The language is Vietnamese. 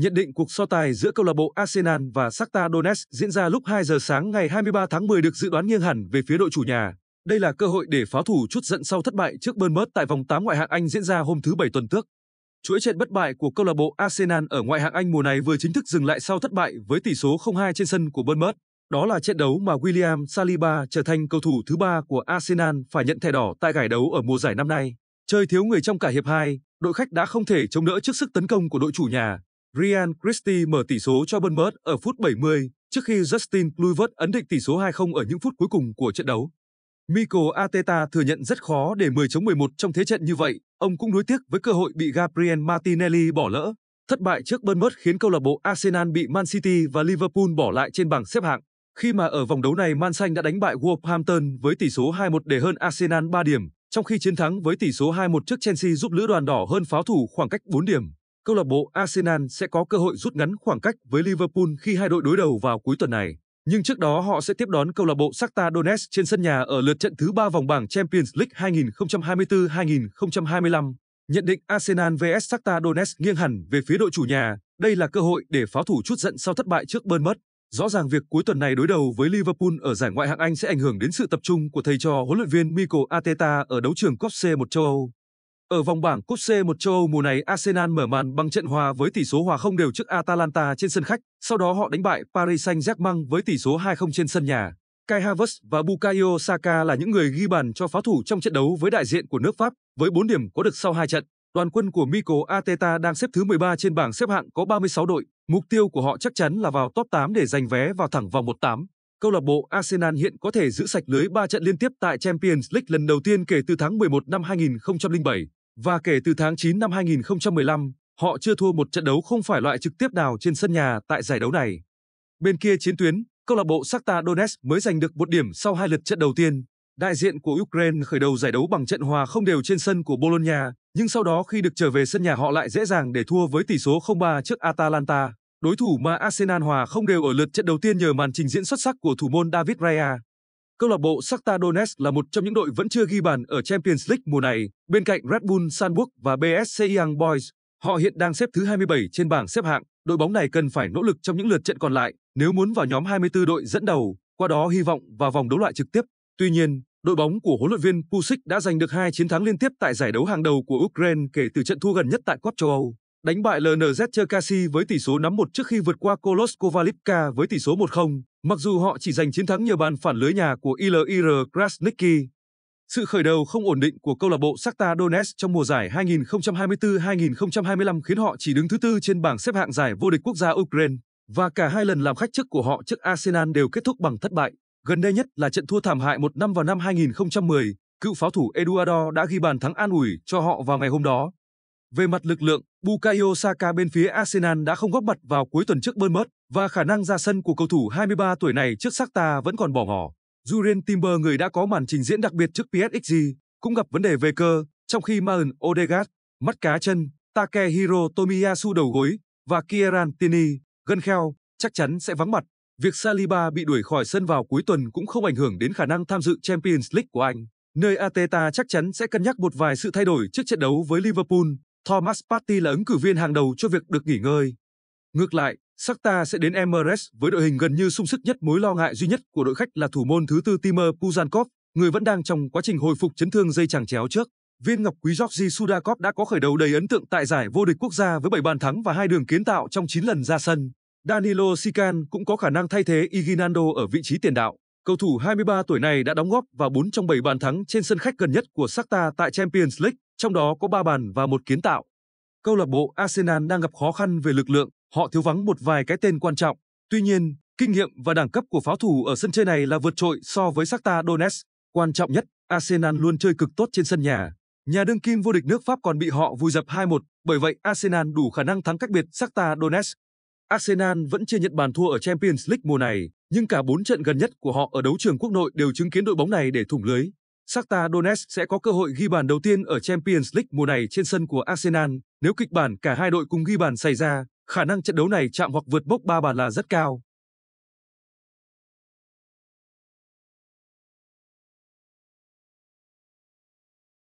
nhận định cuộc so tài giữa câu lạc bộ Arsenal và Shakhtar Donetsk diễn ra lúc 2 giờ sáng ngày 23 tháng 10 được dự đoán nghiêng hẳn về phía đội chủ nhà. Đây là cơ hội để pháo thủ chút giận sau thất bại trước Bournemouth tại vòng 8 ngoại hạng Anh diễn ra hôm thứ Bảy tuần trước. Chuỗi trận bất bại của câu lạc bộ Arsenal ở ngoại hạng Anh mùa này vừa chính thức dừng lại sau thất bại với tỷ số 0-2 trên sân của Bournemouth. Đó là trận đấu mà William Saliba trở thành cầu thủ thứ ba của Arsenal phải nhận thẻ đỏ tại giải đấu ở mùa giải năm nay. Chơi thiếu người trong cả hiệp 2, đội khách đã không thể chống đỡ trước sức tấn công của đội chủ nhà. Ryan Christie mở tỷ số cho Bournemouth ở phút 70 trước khi Justin Kluivert ấn định tỷ số 2-0 ở những phút cuối cùng của trận đấu. Mikel Arteta thừa nhận rất khó để 10 chống 11 trong thế trận như vậy, ông cũng nuối tiếc với cơ hội bị Gabriel Martinelli bỏ lỡ. Thất bại trước Bournemouth khiến câu lạc bộ Arsenal bị Man City và Liverpool bỏ lại trên bảng xếp hạng. Khi mà ở vòng đấu này Man Xanh đã đánh bại Wolverhampton với tỷ số 2-1 để hơn Arsenal 3 điểm, trong khi chiến thắng với tỷ số 2-1 trước Chelsea giúp Lữ đoàn đỏ hơn pháo thủ khoảng cách 4 điểm câu lạc bộ Arsenal sẽ có cơ hội rút ngắn khoảng cách với Liverpool khi hai đội đối đầu vào cuối tuần này. Nhưng trước đó họ sẽ tiếp đón câu lạc bộ Shakhtar Donetsk trên sân nhà ở lượt trận thứ 3 vòng bảng Champions League 2024-2025. Nhận định Arsenal vs Shakhtar Donetsk nghiêng hẳn về phía đội chủ nhà, đây là cơ hội để pháo thủ chút giận sau thất bại trước Bournemouth. Rõ ràng việc cuối tuần này đối đầu với Liverpool ở giải ngoại hạng Anh sẽ ảnh hưởng đến sự tập trung của thầy trò huấn luyện viên Mikel Arteta ở đấu trường C1 châu Âu. Ở vòng bảng Cúp C1 châu Âu mùa này, Arsenal mở màn bằng trận hòa với tỷ số hòa không đều trước Atalanta trên sân khách, sau đó họ đánh bại Paris Saint-Germain với tỷ số 2-0 trên sân nhà. Kai Havertz và Bukayo Saka là những người ghi bàn cho pháo thủ trong trận đấu với đại diện của nước Pháp, với 4 điểm có được sau 2 trận. Đoàn quân của Mikel Arteta đang xếp thứ 13 trên bảng xếp hạng có 36 đội, mục tiêu của họ chắc chắn là vào top 8 để giành vé vào thẳng vòng 1/8 câu lạc bộ Arsenal hiện có thể giữ sạch lưới 3 trận liên tiếp tại Champions League lần đầu tiên kể từ tháng 11 năm 2007. Và kể từ tháng 9 năm 2015, họ chưa thua một trận đấu không phải loại trực tiếp nào trên sân nhà tại giải đấu này. Bên kia chiến tuyến, câu lạc bộ Shakhtar Donetsk mới giành được một điểm sau hai lượt trận đầu tiên. Đại diện của Ukraine khởi đầu giải đấu bằng trận hòa không đều trên sân của Bologna, nhưng sau đó khi được trở về sân nhà họ lại dễ dàng để thua với tỷ số 0-3 trước Atalanta, đối thủ mà Arsenal hòa không đều ở lượt trận đầu tiên nhờ màn trình diễn xuất sắc của thủ môn David Raya. Câu lạc bộ Shakhtar Donetsk là một trong những đội vẫn chưa ghi bàn ở Champions League mùa này, bên cạnh Red Bull Salzburg và BSC Young Boys. Họ hiện đang xếp thứ 27 trên bảng xếp hạng. Đội bóng này cần phải nỗ lực trong những lượt trận còn lại nếu muốn vào nhóm 24 đội dẫn đầu, qua đó hy vọng vào vòng đấu loại trực tiếp. Tuy nhiên, đội bóng của huấn luyện viên Pusik đã giành được hai chiến thắng liên tiếp tại giải đấu hàng đầu của Ukraine kể từ trận thua gần nhất tại Cup châu Âu đánh bại LNZ Cherkasy với tỷ số 5-1 trước khi vượt qua Kolos Kovalivka với tỷ số 1-0, mặc dù họ chỉ giành chiến thắng nhờ bàn phản lưới nhà của ILIR Krasniqi. Sự khởi đầu không ổn định của câu lạc bộ Shakhtar Donetsk trong mùa giải 2024-2025 khiến họ chỉ đứng thứ tư trên bảng xếp hạng giải vô địch quốc gia Ukraine và cả hai lần làm khách trước của họ trước Arsenal đều kết thúc bằng thất bại. Gần đây nhất là trận thua thảm hại một năm vào năm 2010, cựu pháo thủ Eduardo đã ghi bàn thắng an ủi cho họ vào ngày hôm đó. Về mặt lực lượng, Bukayo Saka bên phía Arsenal đã không góp mặt vào cuối tuần trước bơn mất và khả năng ra sân của cầu thủ 23 tuổi này trước Shakhtar vẫn còn bỏ ngỏ. Julian Timber người đã có màn trình diễn đặc biệt trước PSV cũng gặp vấn đề về cơ, trong khi Martin Odegaard, mắt cá chân, Takehiro Tomiyasu đầu gối và Kieran Tini gân kheo, chắc chắn sẽ vắng mặt. Việc Saliba bị đuổi khỏi sân vào cuối tuần cũng không ảnh hưởng đến khả năng tham dự Champions League của anh, nơi Ateta chắc chắn sẽ cân nhắc một vài sự thay đổi trước trận đấu với Liverpool. Thomas Partey là ứng cử viên hàng đầu cho việc được nghỉ ngơi. Ngược lại, Shakhtar sẽ đến Emirates với đội hình gần như sung sức nhất mối lo ngại duy nhất của đội khách là thủ môn thứ tư Timur Pujankov, người vẫn đang trong quá trình hồi phục chấn thương dây chằng chéo trước. Viên Ngọc Quý Georgi Sudakov đã có khởi đầu đầy ấn tượng tại giải vô địch quốc gia với 7 bàn thắng và hai đường kiến tạo trong 9 lần ra sân. Danilo Sican cũng có khả năng thay thế Iginando ở vị trí tiền đạo. Cầu thủ 23 tuổi này đã đóng góp vào 4 trong 7 bàn thắng trên sân khách gần nhất của Shakhtar tại Champions League trong đó có 3 bàn và một kiến tạo. Câu lạc bộ Arsenal đang gặp khó khăn về lực lượng, họ thiếu vắng một vài cái tên quan trọng. Tuy nhiên, kinh nghiệm và đẳng cấp của pháo thủ ở sân chơi này là vượt trội so với Shakhtar Donetsk. Quan trọng nhất, Arsenal luôn chơi cực tốt trên sân nhà. Nhà đương kim vô địch nước Pháp còn bị họ vùi dập 2-1, bởi vậy Arsenal đủ khả năng thắng cách biệt Shakhtar Donetsk. Arsenal vẫn chưa nhận bàn thua ở Champions League mùa này, nhưng cả 4 trận gần nhất của họ ở đấu trường quốc nội đều chứng kiến đội bóng này để thủng lưới. Shakhtar Donetsk sẽ có cơ hội ghi bàn đầu tiên ở Champions League mùa này trên sân của Arsenal. Nếu kịch bản cả hai đội cùng ghi bàn xảy ra, khả năng trận đấu này chạm hoặc vượt bốc 3 bàn là rất cao.